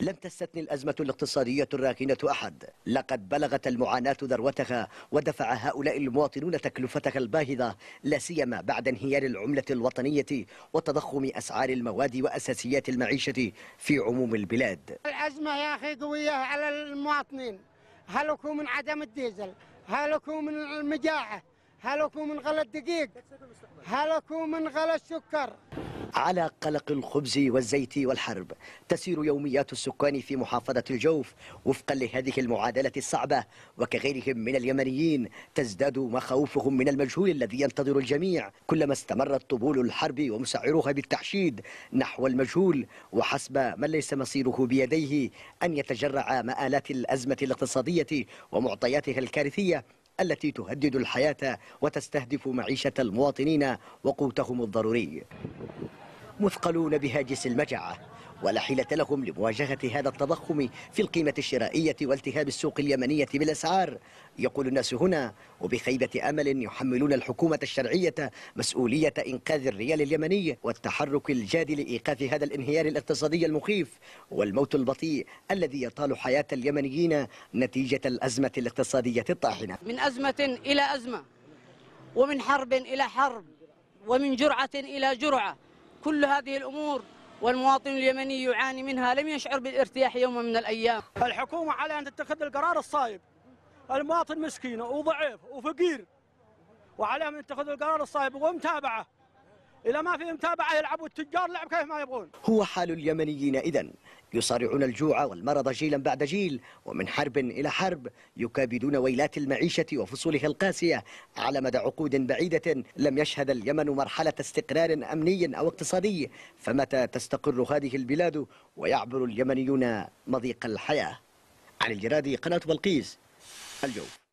لم تستثني الأزمة الاقتصادية الراكنة أحد لقد بلغت المعاناة ذروتها ودفع هؤلاء المواطنون تكلفتها الباهظة لا سيما بعد انهيار العملة الوطنية وتضخم أسعار المواد وأساسيات المعيشة في عموم البلاد الأزمة يا أخي قوية على المواطنين هلكوا من عدم الديزل هلكوا من المجاعة هلكوا من غلى الدقيق هلكوا من غلى السكر على قلق الخبز والزيت والحرب تسير يوميات السكان في محافظة الجوف وفقا لهذه المعادلة الصعبة وكغيرهم من اليمنيين تزداد مخاوفهم من المجهول الذي ينتظر الجميع كلما استمرت طبول الحرب ومسعرها بالتحشيد نحو المجهول وحسب من ليس مصيره بيديه أن يتجرع مآلات الأزمة الاقتصادية ومعطياتها الكارثية التي تهدد الحياة وتستهدف معيشة المواطنين وقوتهم الضروري مثقلون بهاجس المجاعة ولا حيلة لهم لمواجهة هذا التضخم في القيمة الشرائية والتهاب السوق اليمنية بالأسعار يقول الناس هنا وبخيبة أمل يحملون الحكومة الشرعية مسؤولية إنقاذ الريال اليمني والتحرك الجاد لإيقاف هذا الانهيار الاقتصادي المخيف والموت البطيء الذي يطال حياة اليمنيين نتيجة الأزمة الاقتصادية الطاحنة من أزمة إلى أزمة ومن حرب إلى حرب ومن جرعة إلى جرعة كل هذه الأمور والمواطن اليمني يعاني منها لم يشعر بالارتياح يوما من الأيام الحكومة على أن تتخذ القرار الصائب المواطن مسكين وضعيف وفقير وعليهم أن يتخذوا القرار الصائب ومتابعة إذا ما في متابعة يلعبوا التجار لعب كيف ما يبغون هو حال اليمنيين إذا يصارعون الجوع والمرض جيلا بعد جيل ومن حرب إلى حرب يكابدون ويلات المعيشة وفصولها القاسية على مدى عقود بعيدة لم يشهد اليمن مرحلة استقرار أمني أو اقتصادي فمتى تستقر هذه البلاد ويعبر اليمنيون مضيق الحياة علي الجرادي قناة بلقيس الجو